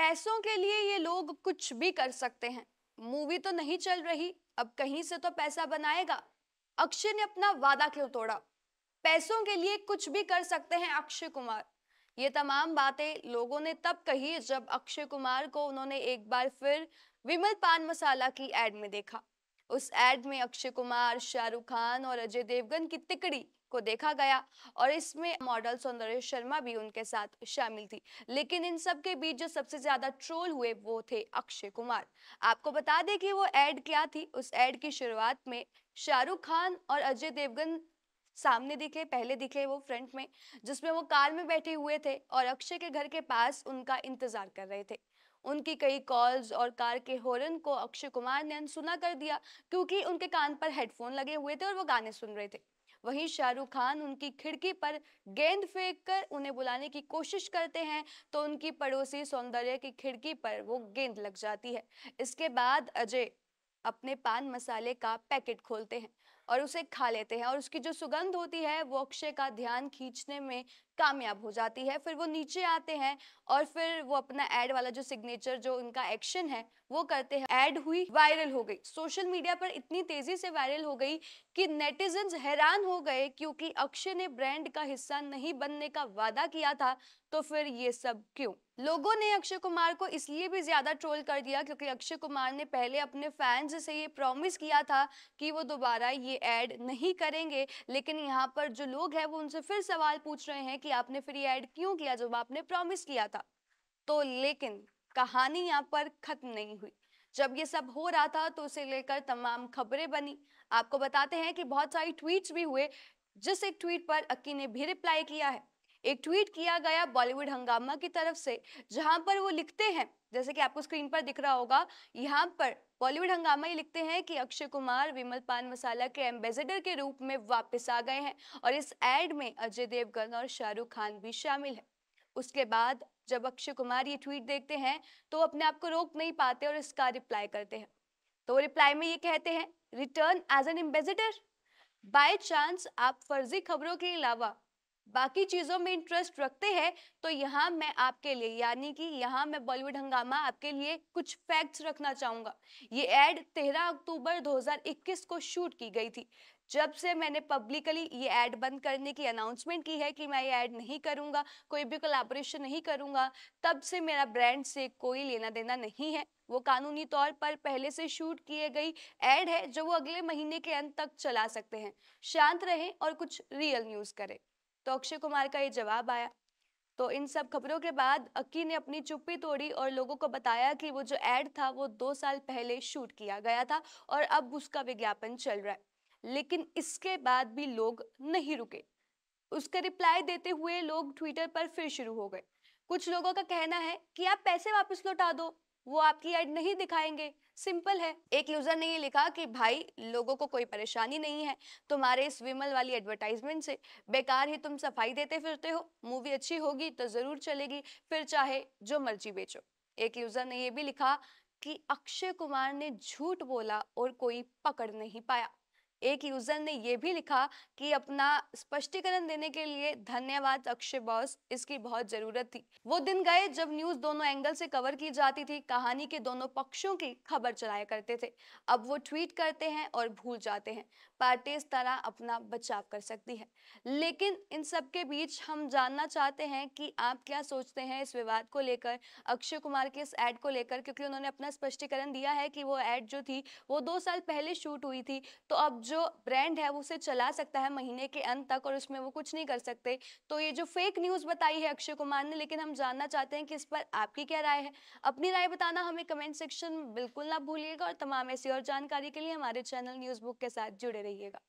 पैसों के लिए ये लोग कुछ भी कर सकते हैं मूवी तो नहीं चल रही अब कहीं से तो पैसा बनाएगा अक्षय ने अपना वादा क्यों तोड़ा पैसों के लिए कुछ भी कर सकते हैं अक्षय कुमार ये तमाम बातें लोगों ने तब कही जब अक्षय कुमार को उन्होंने एक बार फिर विमल पान मसाला की एड में देखा उस एड में अक्षय कुमार शाहरुख खान और अजय देवगन की तिकड़ी को देखा गया और इसमें मॉडल सौंदर्य शर्मा भी उनके साथ शामिल थी लेकिन इन सब के बीच जो सबसे ज्यादा ट्रोल हुए वो थे अक्षय कुमार आपको बता दें कि वो एड क्या थी उस एड की शुरुआत में शाहरुख खान और अजय देवगन सामने दिखे पहले दिखे वो फ्रंट में जिसमें वो कार में बैठे हुए थे और अक्षय के घर के पास उनका इंतजार कर रहे थे उनकी कई कॉल्स और कार के हॉर्न को अक्षय कुमार ने अनसुना कर दिया क्योंकि उनके कान पर हेडफोन लगे हुए थे और वो गाने सुन रहे थे वहीं शाहरुख खान उनकी खिड़की पर गेंद फेंक कर उन्हें बुलाने की कोशिश करते हैं तो उनकी पड़ोसी सौंदर्य की खिड़की पर वो गेंद लग जाती है इसके बाद अजय अपने पान मसाले का पैकेट खोलते हैं और उसे खा लेते हैं और उसकी जो सुगंध होती है वो अक्षय का ध्यान खींचने में कामयाब हो जाती है फिर वो नीचे आते हैं और फिर वो अपना एड वाला जो सिग्नेचर जो उनका एक्शन है वो करते हैं एड हुई वायरल हो गई सोशल मीडिया पर इतनी तेजी से वायरल हो गई कि नेटिजन हैरान हो गए क्योंकि अक्षय ने ब्रांड का हिस्सा नहीं बनने का वादा किया था तो फिर ये सब क्यों लोगों ने अक्षय कुमार को इसलिए भी ज्यादा ट्रोल कर दिया क्योंकि अक्षय कुमार ने पहले अपने फैंस से ये प्रॉमिस किया था कि वो दोबारा ये ऐड नहीं करेंगे लेकिन यहाँ पर जो लोग हैं वो उनसे फिर सवाल पूछ रहे हैं कि आपने फिर ये ऐड क्यों किया जब आपने प्रॉमिस किया था तो लेकिन कहानी यहाँ पर खत्म नहीं हुई जब ये सब हो रहा था तो उसे लेकर तमाम खबरें बनी आपको बताते हैं कि बहुत सारी ट्वीट्स भी हुए जिस एक ट्वीट पर अक्की ने भी रिप्लाई किया है एक ट्वीट किया गया बॉलीवुड हंगामा की तरफ से जहां पर वो लिखते हैं जैसे कि आपको स्क्रीन पर दिख रहा होगा यहाँ पर बॉलीवुड हंगामा ये लिखते हैं कि अक्षय कुमार विमल पान मसाला के एम्बेसडर के रूप में वापस आ गए हैं और इस एड में अजय देवगन और शाहरुख खान भी शामिल है उसके बाद जब अक्षय कुमार ये ट्वीट देखते हैं तो अपने आप को रोक नहीं पाते और इसका रिप्लाई करते हैं तो रिप्लाई में ये कहते हैं return as an ambassador by chance आप फर्जी खबरों के अलावा बाकी चीज़ों में इंटरेस्ट रखते हैं तो यहाँ मैं आपके लिए यानी कि यहाँ मैं बॉलीवुड हंगामा आपके लिए कुछ फैक्ट्स रखना चाहूंगा ये एड 13 अक्टूबर 2021 को शूट की गई थी जब से मैंने पब्लिकली ये ऐड बंद करने की अनाउंसमेंट की है कि मैं ये ऐड नहीं करूंगा कोई भी कोलाबोरेशन नहीं करूंगा तब से मेरा ब्रांड से कोई लेना देना नहीं है वो कानूनी तौर पर पहले से शूट किए गई ऐड है जो वो अगले महीने के अंत तक चला सकते हैं शांत रहें और कुछ रियल न्यूज़ करें तो अक्षय कुमार का ये जवाब आया तो इन सब खबरों के बाद अक्की ने अपनी चुप्पी तोड़ी और लोगों को बताया कि वो जो एड था वो दो साल पहले शूट किया गया था और अब उसका विज्ञापन चल रहा है लेकिन इसके बाद भी लोग नहीं रुके उसका रिप्लाई देते हुए लोग ट्विटर पर फिर शुरू हो गए कुछ लोगों का कहना है कि आप पैसे वापस लौटा दो वो आपकी एड नहीं दिखाएंगे सिंपल है एक यूजर ने ये लिखा कि भाई लोगों को कोई परेशानी नहीं है तुम्हारे इस विमल वाली एडवर्टाइजमेंट से बेकार ही तुम सफाई देते फिरते हो मूवी अच्छी होगी तो जरूर चलेगी फिर चाहे जो मर्जी बेचो एक यूजर ने ये भी लिखा कि अक्षय कुमार ने झूठ बोला और कोई पकड़ नहीं पाया एक यूजर ने यह भी लिखा कि अपना स्पष्टीकरण देने के लिए धन्यवाद अक्षय बॉस इसकी बहुत जरूरत थी वो दिन गए जब न्यूज दोनों एंगल से कवर की जाती थी कहानी के दोनों पक्षों की खबर चलाया करते थे अब वो ट्वीट करते हैं और भूल जाते हैं पार्टी इस तरह अपना बचाव कर सकती है लेकिन इन सब के बीच हम जानना चाहते हैं कि आप क्या सोचते हैं इस विवाद को लेकर अक्षय कुमार के इस एड को लेकर क्योंकि उन्होंने अपना स्पष्टीकरण दिया है कि वो एड जो थी वो दो साल पहले शूट हुई थी तो अब जो ब्रांड है वो उसे चला सकता है महीने के अंत तक और उसमें वो कुछ नहीं कर सकते तो ये जो फेक न्यूज़ बताई है अक्षय कुमार ने लेकिन हम जानना चाहते हैं कि इस पर आपकी क्या राय है अपनी राय बताना हमें कमेंट सेक्शन में बिल्कुल ना भूलिएगा और तमाम ऐसी और जानकारी के लिए हमारे चैनल न्यूज़ बुक के साथ जुड़े रहिएगा